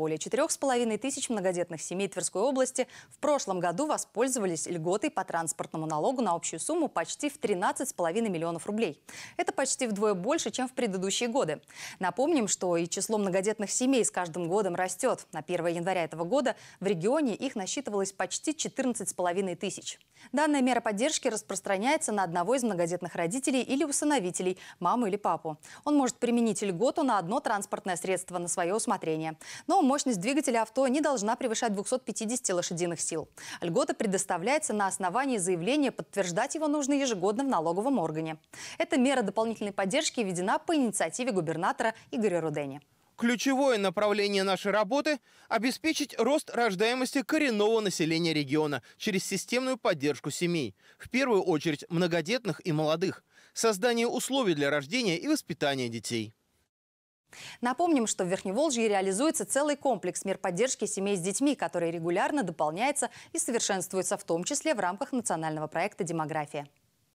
более 4,5 тысяч многодетных семей Тверской области в прошлом году воспользовались льготой по транспортному налогу на общую сумму почти в 13,5 миллионов рублей. Это почти вдвое больше, чем в предыдущие годы. Напомним, что и число многодетных семей с каждым годом растет. На 1 января этого года в регионе их насчитывалось почти 14,5 тысяч. Данная мера поддержки распространяется на одного из многодетных родителей или усыновителей, маму или папу. Он может применить льготу на одно транспортное средство на свое усмотрение. Но мощность двигателя авто не должна превышать 250 лошадиных сил. Льгота предоставляется на основании заявления, подтверждать его нужно ежегодно в налоговом органе. Эта мера дополнительной поддержки введена по инициативе губернатора Игоря Рудени. Ключевое направление нашей работы – обеспечить рост рождаемости коренного населения региона через системную поддержку семей, в первую очередь многодетных и молодых, создание условий для рождения и воспитания детей. Напомним, что в Верхневолжье реализуется целый комплекс мер поддержки семей с детьми, который регулярно дополняется и совершенствуется, в том числе в рамках национального проекта «Демография».